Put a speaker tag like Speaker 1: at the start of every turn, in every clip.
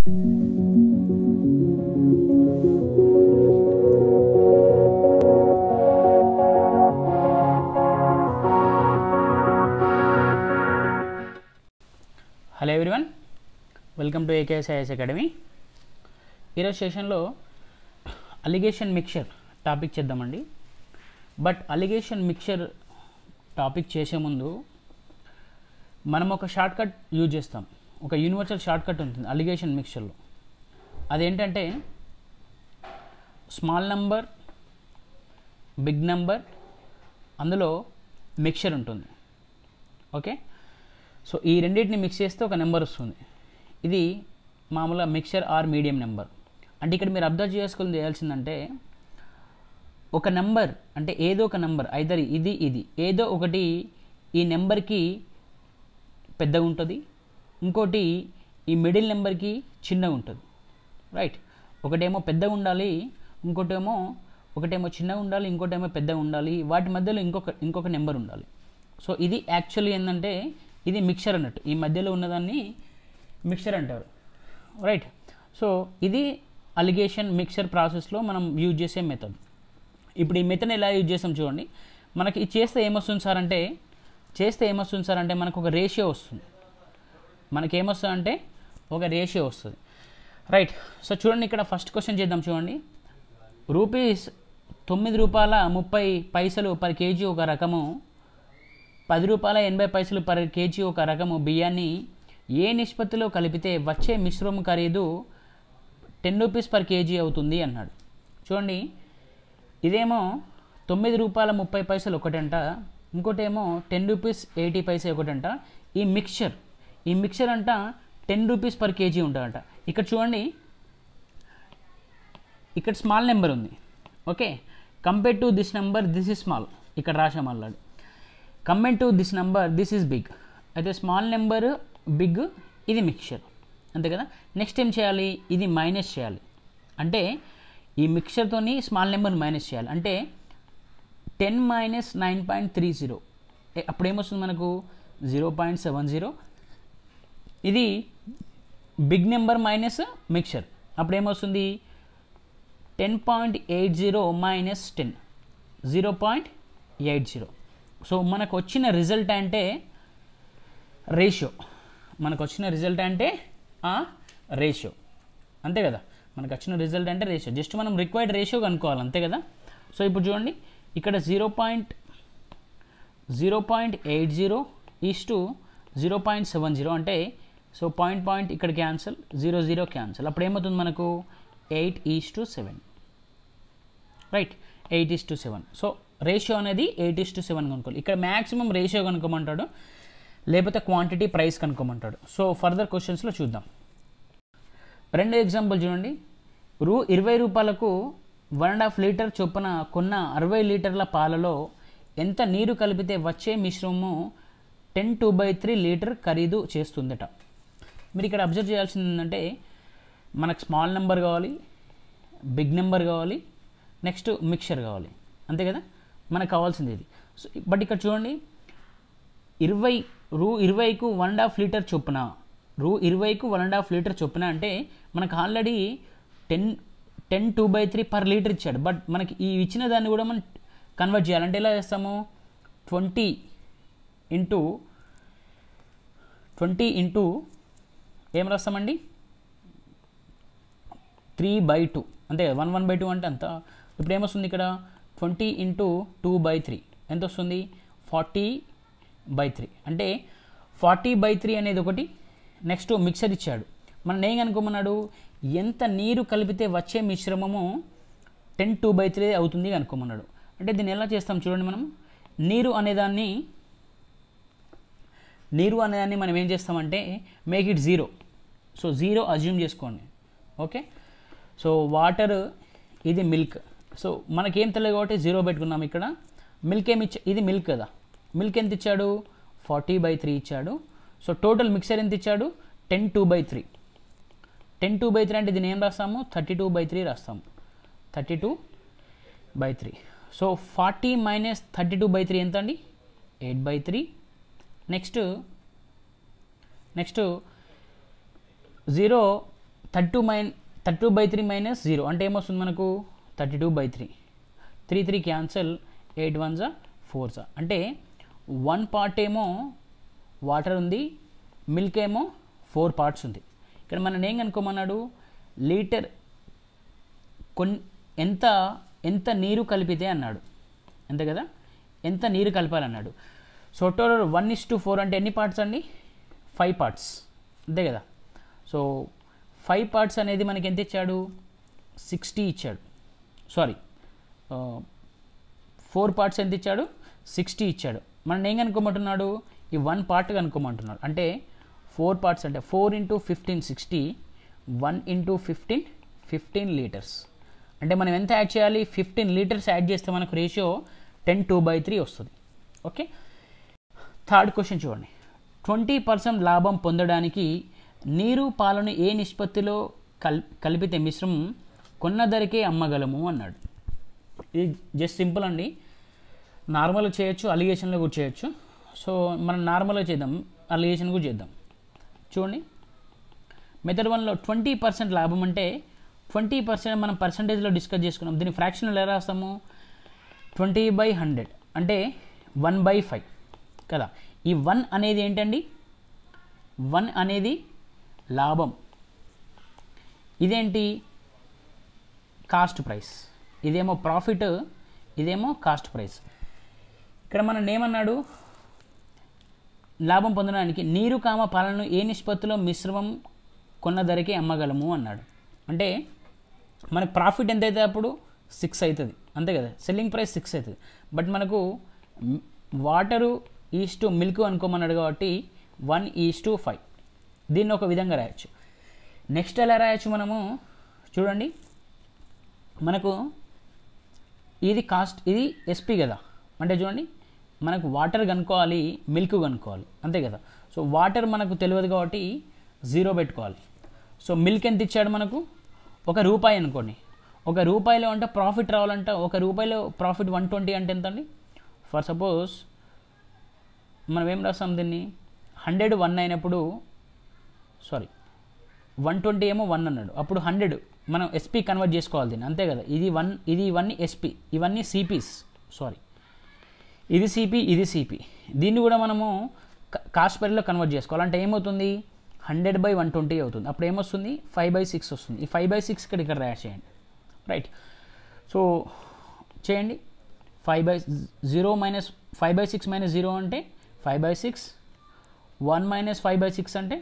Speaker 1: Hello everyone welcome to AKSIS academy ఈరోజు సెషన్లో alligation mixture topic చేద్దామండి బట్ అలిగేషన్ మిక్చర్ టాపిక్ చేసే ముందు మనం ఒక షార్ట్కట్ యూజ్ చేస్తాం ఒక యూనివర్సల్ షార్ట్కట్ ఉంటుంది అలిగేషన్ మిక్చర్లో అదేంటంటే స్మాల్ నంబర్ బిగ్ నంబర్ అందులో మిక్చర్ ఉంటుంది ఓకే సో ఈ రెండింటిని మిక్స్ చేస్తే ఒక నెంబర్ వస్తుంది ఇది మామూలుగా మిక్చర్ ఆర్ మీడియం నెంబర్ అంటే ఇక్కడ మీరు అబ్జర్వ్ చేసుకుని చేయాల్సిందంటే ఒక నెంబర్ అంటే ఏదో ఒక నెంబర్ ఐదర్ ఇది ఇది ఏదో ఒకటి ఈ నెంబర్కి పెద్దగా ఉంటుంది ఇంకోటి ఈ మిడిల్ నెంబర్కి చిన్నగా ఉంటుంది రైట్ ఒకటేమో పెద్దగా ఉండాలి ఇంకోటేమో ఒకటేమో చిన్నగా ఉండాలి ఇంకోటేమో పెద్దగా ఉండాలి వాటి మధ్యలో ఇంకొక ఇంకొక నెంబర్ ఉండాలి సో ఇది యాక్చువల్లీ ఏంటంటే ఇది మిక్చర్ అన్నట్టు ఈ మధ్యలో ఉన్నదాన్ని మిక్చర్ అంటారు రైట్ సో ఇది అలిగేషన్ మిక్చర్ ప్రాసెస్లో మనం యూజ్ చేసే మెథడ్ ఇప్పుడు ఈ మెథడ్ ఎలా యూజ్ చేస్తాం చూడండి మనకి చేస్తే ఏమొస్తుంది సార్ అంటే చేస్తే ఏమొస్తుంది సార్ అంటే మనకు ఒక రేషియో వస్తుంది మనకేమొస్తుంది అంటే ఒక రేషియో వస్తుంది రైట్ సో చూడండి ఇక్కడ ఫస్ట్ క్వశ్చన్ చేద్దాం చూడండి రూపీస్ తొమ్మిది రూపాయల ముప్పై పైసలు పర్ కేజీ ఒక రకము పది రూపాయల ఎనభై పైసలు పర్ కేజీ ఒక రకము బియ్యాన్ని ఏ నిష్పత్తిలో కలిపితే వచ్చే మిశ్రమ ఖరీదు టెన్ రూపీస్ పర్ కేజీ అవుతుంది అన్నాడు చూడండి ఇదేమో తొమ్మిది రూపాయల ముప్పై పైసలు ఒకటంట ఇంకోటేమో టెన్ రూపీస్ ఎయిటీ పైసలు ఒకటంట ఈ మిక్చర్ ఈ మిక్చర్ అంట టెన్ రూపీస్ పర్ కేజీ ఉంటుందంట ఇక్కడ చూడండి ఇక్కడ స్మాల్ నెంబర్ ఉంది okay compare to this number this is small ఇక్కడ రాసాం అల్లాడు compare to this number this is big అయితే స్మాల్ నెంబర్ బిగ్ ఇది మిక్చర్ అంతే కదా నెక్స్ట్ ఏం చేయాలి ఇది మైనస్ చేయాలి అంటే ఈ మిక్చర్తోని స్మాల్ నెంబర్ మైనస్ చేయాలి అంటే ten minus nine point three zero అప్పుడేమొస్తుంది మనకు జీరో పాయింట్ సెవెన్ జీరో ఇది బిగ్ నెంబర్ మైనస్ మిక్చర్ అప్పుడు ఏమొస్తుంది ten point eight zero minus ten zero point eight zero so మనకు వచ్చిన రిజల్ట్ అంటే రేషియో మనకు వచ్చిన రిజల్ట్ అంటే ఆ రేషియో అంతే కదా మనకు వచ్చిన రిజల్ట్ అంటే రేషియో జస్ట్ మనం రిక్వైర్డ్ రేషియో కనుక్కోవాలి అంతే కదా సో ఇప్పుడు చూడండి ఇక్కడ zero point zero point eight zero is to zero point seven zero అంటే సో పాయింట్ పాయింట్ ఇక్కడ క్యాన్సిల్ జీరో జీరో క్యాన్సిల్ అప్పుడు ఏమవుతుంది మనకు eight is to seven right eight is to seven so ratio అనేది eight is to seven కనుక్కోవాలి ఇక్కడ maximum ratio కనుక్కోమంటాడు లేకపోతే క్వాంటిటీ ప్రైస్ కనుక్కోమంటాడు సో ఫర్దర్ క్వశ్చన్స్లో చూద్దాం రెండు ఎగ్జాంపుల్ చూడండి రూ ఇరవై రూపాయలకు వన్ అండ్ హాఫ్ లీటర్ చొప్పున కొన్న అరవై లీటర్ల పాలలో ఎంత నీరు కలిపితే వచ్చే మిశ్రమము ten two by three litre ఖరీదు చేస్తుందట మీరు ఇక్కడ అబ్జర్వ్ చేయాల్సింది ఏంటంటే మనకు స్మాల్ నెంబర్ కావాలి బిగ్ నెంబర్ కావాలి నెక్స్ట్ మిక్చర్ కావాలి అంతే కదా మనకు కావాల్సింది ఇది సో బట్ ఇక్కడ చూడండి ఇరవై రూ ఇరవైకు వన్ అండ్ హాఫ్ లీటర్ చొప్పున రూ ఇరవైకు వన్ అండ్ హాఫ్ లీటర్ చొప్పున అంటే మనకు already ten ten two by three per litre ఇచ్చాడు బట్ మనకి ఈ ఇచ్చిన దాన్ని కూడా మనం కన్వర్ట్ చేయాలంటే ఎలా చేస్తాము ట్వంటీ ఇంటూ ట్వంటీ ఇంటూ ఏం రాస్తామండి త్రీ బై టూ అంటే వన్ వన్ బై టూ అంటే అంత ఇప్పుడు ఏమొస్తుంది ఇక్కడ twenty into two by three ఎంత వస్తుంది ఫార్టీ బై త్రీ అంటే ఫార్టీ బై త్రీ అనేది ఒకటి నెక్స్ట్ మిక్సర్ ఇచ్చాడు మనం ఏం కనుక్కోమన్నాడు ఎంత నీరు కలిపితే వచ్చే మిశ్రమము టెన్ టూ బై త్రీ అవుతుంది అనుకోమన్నాడు అంటే దీన్ని ఎలా చేస్తాం చూడండి మనం నీరు అనేదాన్ని నీరు అనేదాన్ని మనం ఏం చేస్తామంటే make it zero so zero assume చేసుకోండి ఓకే సో వాటర్ ఇది మిల్క్ సో మనకేం తెలియదు కాబట్టి జీరో పెట్టుకున్నాం ఇక్కడ మిల్క్ ఏమి ఇచ్చా ఇది మిల్క్ కదా మిల్క్ ఎంత ఇచ్చాడు ఫార్టీ బై త్రీ ఇచ్చాడు సో టోటల్ మిక్సర్ ఎంత ఇచ్చాడు ten two by three ten two by three అంటే దీని ఏం రాస్తాము థర్టీ టూ బై త్రీ రాస్తాము thirty two by three so forty minus thirty two by three ఎంత అండి eight by three next next zero thirty two minus thirty two by three minus zero అంటే ఏమొస్తుంది మనకు thirty two by three three three cancel eight one జా four జా అంటే one part ఏమో water ఉంది మిల్క్ ఏమో ఫోర్ పార్ట్స్ ఉంది ఇక్కడ మనం ఏం కనుక్కోమన్నాడు లీటర్ కొన్ని ఎంత ఎంత నీరు కలిపితే అన్నాడు అంతే కదా ఎంత నీరు కలపాలన్నాడు so total one is to four అంటే ఎన్ని పార్ట్స్ అండి ఫైవ్ పార్ట్స్ అంతే కదా సో ఫైవ్ పార్ట్స్ అనేది మనకి ఎంత ఇచ్చాడు సిక్స్టీ ఇచ్చాడు సారీ ఫోర్ పార్ట్స్ ఎంత ఇచ్చాడు సిక్స్టీ ఇచ్చాడు మనం ఏం కనుక్కోమంటున్నాడు ఈ వన్ పార్ట్ కనుక్కోమంటున్నాడు అంటే ఫోర్ పార్ట్స్ అంటే four into fifteen sixty one into fifteen fifteen litres అంటే మనం ఎంత యాడ్ చేయాలి ఫిఫ్టీన్ లీటర్స్ యాడ్ చేస్తే మనకు ratio ten two by three వస్తుంది ఓకే థర్డ్ క్వశ్చన్ చూడండి ట్వంటీ పర్సెంట్ లాభం పొందడానికి నీరు పాలను ఏ నిష్పత్తిలో కల్ కలిపితే మిశ్రమం ధరకే అమ్మగలము అన్నాడు ఇది జస్ట్ సింపుల్ అండి నార్మల్గా చేయొచ్చు అలిగేషన్లో కూడా చేయొచ్చు సో మనం నార్మల్గా చేద్దాం అలిగేషన్ కూడా చేద్దాం చూడండి మెథడ్ వన్లో ట్వంటీ పర్సెంట్ లాభం అంటే ట్వంటీ పర్సెంట్ మనం పర్సంటేజ్లో డిస్కస్ చేసుకున్నాం దీన్ని ఫ్రాక్షన్లో ఎలా రాస్తాము ట్వంటీ బై హండ్రెడ్ అంటే వన్ బై ఫైవ్ కదా ఈ వన్ అనేది ఏంటండి వన్ అనేది లాభం ఇదేంటి కాస్ట్ ప్రైస్ ఇదేమో ప్రాఫిట్ ఇదేమో కాస్ట్ ప్రైస్ ఇక్కడ మనం ఏమన్నాడు లాభం పొందడానికి నీరు కామ పాలను ఏ నిష్పత్తిలో మిశ్రమం కొన్న ధరకే అమ్మగలము అన్నాడు అంటే మనకు ప్రాఫిట్ ఎంత అవుతుంది అప్పుడు సిక్స్ అవుతుంది అంతే కదా సెల్లింగ్ ప్రైస్ సిక్స్ అవుతుంది బట్ మనకు వాటరు ఈస్ టు మిల్క్ అనుకోమన్నాడు కాబట్టి వన్ ఈస్ టు ఫైవ్ దీన్ని ఒక విధంగా రాయొచ్చు నెక్స్ట్ ఎలా రాయొచ్చు మనము చూడండి మనకు ఇది కాస్ట్ ఇది ఎస్పీ కదా అంటే చూడండి మనకు వాటర్ కనుక్కోవాలి మిల్క్ కనుక్కోవాలి అంతే కదా సో వాటర్ మనకు తెలియదు కాబట్టి జీరో పెట్టుకోవాలి సో మిల్క్ ఎంత ఇచ్చాడు మనకు ఒక రూపాయి అనుకోండి ఒక రూపాయిలో అంటే ప్రాఫిట్ రావాలంటే ఒక రూపాయిలో ప్రాఫిట్ వన్ ట్వంటీ అంటే ఎంత అండి ఫర్ సపోజ్ మనం ఏం రాస్తాం దీన్ని హండ్రెడ్ వన్ అయినప్పుడు సారీ వన్ ట్వంటీ ఏమో వన్ అన్నాడు అప్పుడు హండ్రెడ్ మనం ఎస్పీ కన్వర్ట్ చేసుకోవాలి దీన్ని అంతే కదా ఇది వన్ ఇది ఇవన్నీ ఎస్పీ ఇవన్నీ సిపిస్ సారీ ఇది సిపి ఇది సిపి దీన్ని కూడా మనము కాశ్మీర్లో కన్వర్ట్ చేసుకోవాలి అంటే ఏమవుతుంది హండ్రెడ్ బై వన్ ట్వంటీ అవుతుంది అప్పుడు ఏమొస్తుంది ఫైవ్ బై సిక్స్ వస్తుంది ఈ ఫైవ్ బై సిక్స్ ఇక్కడ ఇక్కడ యాడ్ చేయండి రైట్ సో చేయండి five by zero minus five by six minus zero అంటే five by six one minus five by six అంటే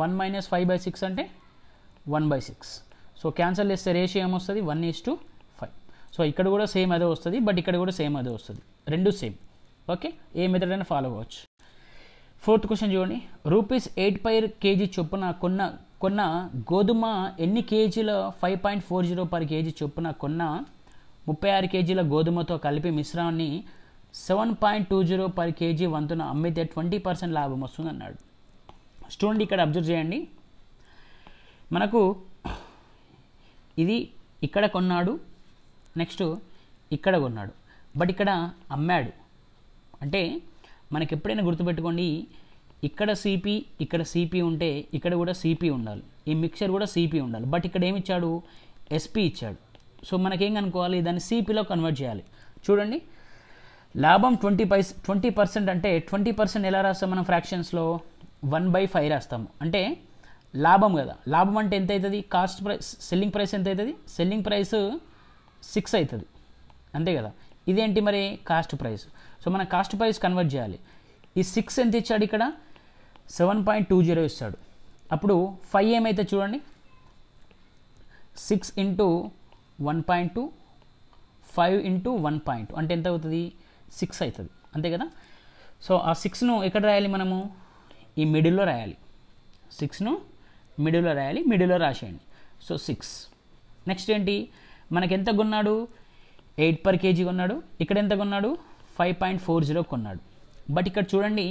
Speaker 1: one minus five by six అంటే one by six so cancel చేస్తే ratio ఏమొస్తుంది one is to five so ఇక్కడ కూడా same అదే వస్తుంది but ఇక్కడ కూడా సేమ్ అదే వస్తుంది రెండు సేమ్ ఓకే ఏ మెథడ్ అయినా ఫాలో అవ్వచ్చు ఫోర్త్ క్వశ్చన్ చూడండి రూపీస్ ఎయిట్ పైర్ కేజీ చొప్పున కొన్న కొన్న గోధుమ ఎన్ని కేజీల five point four zero per kg చొప్పున కొన్న ముప్పై ఆరు కేజీల గోధుమతో కలిపి మిశ్రాన్ని seven point two zero per kg వంతున అమ్మితే ట్వంటీ పర్సెంట్ లాభం వస్తుంది అన్నాడు స్టూడెంట్ ఇక్కడ అబ్జర్వ్ చేయండి మనకు ఇది ఇక్కడ కొన్నాడు నెక్స్ట్ ఇక్కడ కొన్నాడు బట్ ఇక్కడ అమ్మాడు అంటే మనకి ఎప్పుడైనా గుర్తుపెట్టుకోండి ఇక్కడ సిపి ఇక్కడ సిపి ఉంటే ఇక్కడ కూడా సిపి ఉండాలి ఈ మిక్చర్ కూడా సిపి ఉండాలి బట్ ఇక్కడ ఏమి ఇచ్చాడు ఎస్పి ఇచ్చాడు సో మనకేం అనుకోవాలి దాన్ని సిపిలో కన్వర్ట్ చేయాలి చూడండి లాభం ట్వంటీ పైస్ ట్వంటీ పర్సెంట్ అంటే ట్వంటీ పర్సెంట్ ఎలా రాస్తాం మనం ఫ్రాక్షన్స్లో వన్ బై ఫైవ్ రాస్తాము అంటే లాభం కదా లాభం అంటే ఎంత అవుతుంది కాస్ట్ ప్రైస్ సెల్లింగ్ ప్రైస్ ఎంత అవుతుంది సెల్లింగ్ ప్రైస్ సిక్స్ అవుతుంది అంతే కదా ఇదేంటి మరి కాస్ట్ ప్రైస్ సో మనం కాస్ట్ ప్రైస్ కన్వర్ట్ చేయాలి ఈ సిక్స్ ఎంత ఇచ్చాడు ఇక్కడ సెవెన్ పాయింట్ టూ జీరో ఇస్తాడు అప్పుడు ఫైవ్ ఏమైతే చూడండి six into one point two five into one point అంటే ఎంత అవుతుంది సిక్స్ అవుతుంది అంతే కదా సో ఆ సిక్స్ను ఎక్కడ రాయాలి మనము ఈ మిడిల్లో రాయాలి సిక్స్ను మిడిల్లో రాయాలి మిడిల్లో రాసేయండి సో సిక్స్ నెక్స్ట్ ఏంటి మనకి ఎంత కొన్నాడు ఎయిట్ పర్ కేజీ కొన్నాడు ఇక్కడ ఎంత కొన్నాడు ఫైవ్ పాయింట్ ఫోర్ జీరో కొన్నాడు బట్ ఇక్కడ చూడండి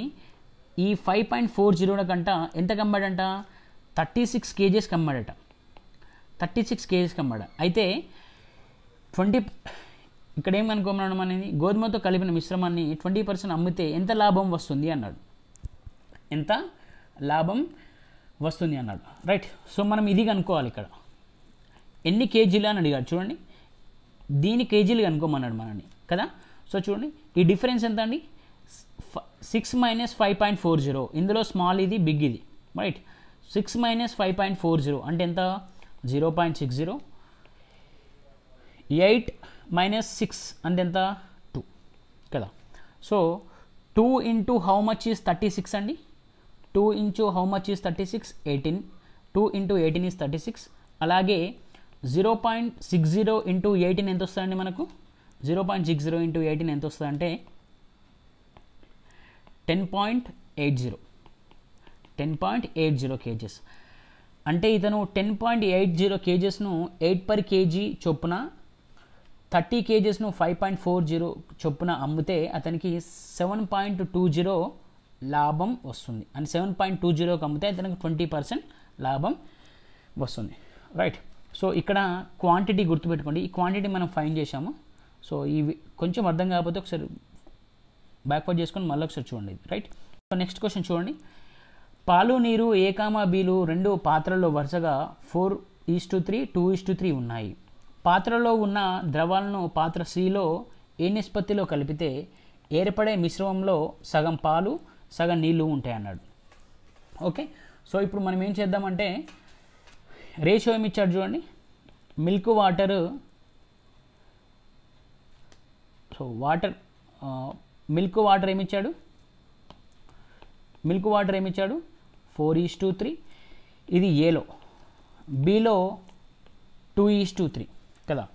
Speaker 1: ఈ ఫైవ్ పాయింట్ ఫోర్ జీరోల కంట ఎంత కమ్మాడంట థర్టీ సిక్స్ కేజీస్ కమ్మాడట థర్టీ సిక్స్ కేజీస్ కమ్మాడ అయితే ట్వంటీ ఇక్కడ ఏం అనుకోమన్నాడు అనేది గోధుమతో కలిపిన మిశ్రమాన్ని ట్వంటీ పర్సెంట్ అమ్మితే ఎంత లాభం వస్తుంది అన్నాడు ఎంత లాభం వస్తుంది అన్నాడు రైట్ సో మనం ఇది కనుక్కోవాలి ఇక్కడ ఎన్ని కేజీలు అని అడిగాడు చూడండి దీని కేజీలు కనుక్కోమన్నాడు మనని కదా సో చూడండి ఈ డిఫరెన్స్ ఎంత అండి six minus five point four zero ఇందులో స్మాల్ ఇది బిగ్ ఇది right six minus five point four zero అంటే ఎంత zero point six zero eight minus six అంటే ఎంత టూ కదా so two into how much is thirty six అండి two into how much is thirty six eighteen two into eighteen is thirty six అలాగే zero point six zero into eighteen ఎంత వస్తుందండి మనకు zero point six zero into eighteen ఎంత వస్తుందంటే ten point eight zero ten point eight zero kgs అంటే ఇతను ten point eight zero కేజెస్ను eight per kg చొప్పున థర్టీ కేజెస్ను ఫైవ్ పాయింట్ ఫోర్ జీరో చొప్పున అమ్మితే అతనికి సెవెన్ పాయింట్ టూ జీరో లాభం వస్తుంది అండ్ సెవెన్ పాయింట్ టూ జీరోకి అమ్మితే అతనికి ట్వంటీ పర్సెంట్ లాభం వస్తుంది రైట్ సో ఇక్కడ క్వాంటిటీ గుర్తుపెట్టుకోండి ఈ క్వాంటిటీ మనం ఫైన్ చేసాము సో ఇవి కొంచెం అర్థం కాకపోతే ఒకసారి బ్యాక్వర్డ్ చేసుకొని మళ్ళీ ఒకసారి చూడండి రైట్ సో నెక్స్ట్ క్వశ్చన్ చూడండి పాలు నీరు ఏకామా బీలు రెండు పాత్రల్లో వరుసగా four is to three two is to three ఉన్నాయి పాత్రలో ఉన్న ద్రవాలను పాత్ర సిలో ఏ నిష్పత్తిలో కలిపితే ఏర్పడే మిశ్రమంలో సగం పాలు సగం నీళ్ళు ఉంటాయి అన్నాడు ఓకే సో ఇప్పుడు మనం ఏం చేద్దామంటే రేషియో ఏమి ఇచ్చాడు చూడండి milk water so water milk water ఏమిచ్చాడు మిల్క్ వాటర్ ఏమిచ్చాడు ఫోర్ ఈస్ టూ త్రీ ఇది ఏలో బీలో టూ ఈస్ టూ త్రీ కదా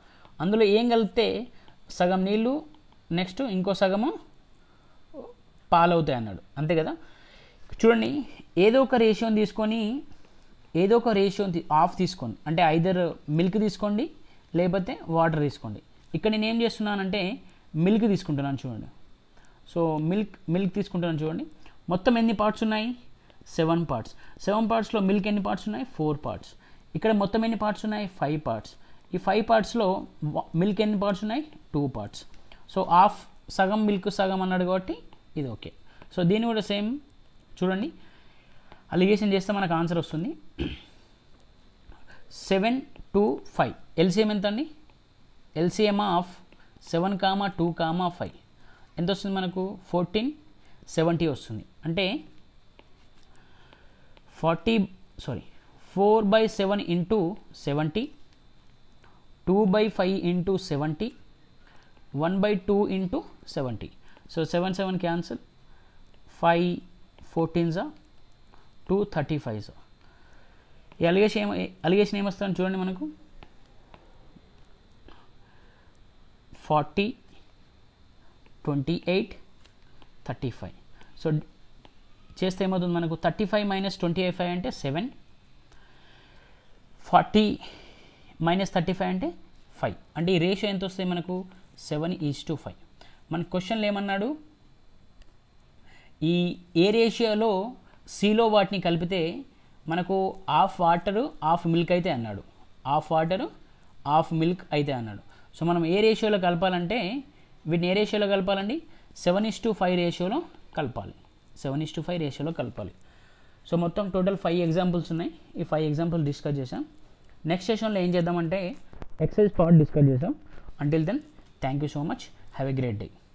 Speaker 1: అందులో ఏం కలిపితే సగం నీళ్ళు నెక్స్ట్ ఇంకో సగము పాలవుతాయి అన్నాడు అంతే కదా చూడండి ఏదో ఒక రేషియోని తీసుకొని ఏదో ఒక రేషియోని ఆఫ్ తీసుకోండి అంటే ఐదర్ మిల్క్ తీసుకోండి లేకపోతే వాటర్ తీసుకోండి ఇక్కడ నేను ఏం చేస్తున్నానంటే మిల్క్ తీసుకుంటున్నాను చూడండి సో మిల్క్ మిల్క్ తీసుకుంటున్నాను చూడండి మొత్తం ఎన్ని పార్ట్స్ ఉన్నాయి సెవెన్ పార్ట్స్ సెవెన్ పార్ట్స్లో మిల్క్ ఎన్ని పార్ట్స్ ఉన్నాయి ఫోర్ పార్ట్స్ ఇక్కడ మొత్తం ఎన్ని పార్ట్స్ ఉన్నాయి ఫైవ్ పార్ట్స్ ఈ ఫైవ్ పార్ట్స్లో మిల్క్ ఎన్ని పార్ట్స్ ఉన్నాయి టూ పార్ట్స్ సో ఆఫ్ సగం మిల్క్ సగం అన్నాడు కాబట్టి ఇది ఓకే సో దీన్ని కూడా సేమ్ చూడండి అలిగేషన్ చేస్తే మనకు ఆన్సర్ వస్తుంది సెవెన్ టూ ఫైవ్ ఎల్సిఎం ఎంత అండి LCM of seven comma two comma five ఎంత వస్తుంది మనకు ఫోర్టీన్ సెవెంటీ వస్తుంది అంటే forty sorry four by seven into seventy two by five into seventy one by two into seventy So 7 7 cancel 5 14 two thirty za ఈ alligation ఏమ alligation ఏమొస్తుందని చూడండి మనకు forty twenty eight thirty five so చేస్తే ఏమవుతుంది మనకు thirty five minus twenty eight five అంటే seven forty minus thirty five అంటే ఫైవ్ అంటే ఈ రేషియో ఎంత వస్తుంది మనకు సెవెన్ ఈజ్ టు ఫైవ్ మన క్వశ్చన్లు ఏమన్నాడు ఈ ఏ రేషియోలో సీలో వాటిని కలిపితే మనకు హాఫ్ వాటరు హాఫ్ మిల్క్ అయితే అన్నాడు హాఫ్ వాటరు హాఫ్ మిల్క్ అయితే అన్నాడు సో మనం ఏ రేషియోలో కలపాలంటే వీటిని ఏ రేషియోలో కలపాలండి సెవెన్ ఇస్ టు ఫైవ్ రేషియోలో కలపాలి సెవెన్ ఇస్ టు ఫైవ్ రేషియోలో కలపాలి సో మొత్తం టోటల్ ఫైవ్ ఎగ్జాంపుల్స్ ఉన్నాయి ఈ ఫైవ్ ఎగ్జాంపుల్ డిస్కస్ చేసాం నెక్స్ట్ సెషన్లో ఏం చేద్దామంటే ఎక్సైజ్ పార్ట్ డిస్కస్ చేసాం until then thank you so much Have a great day.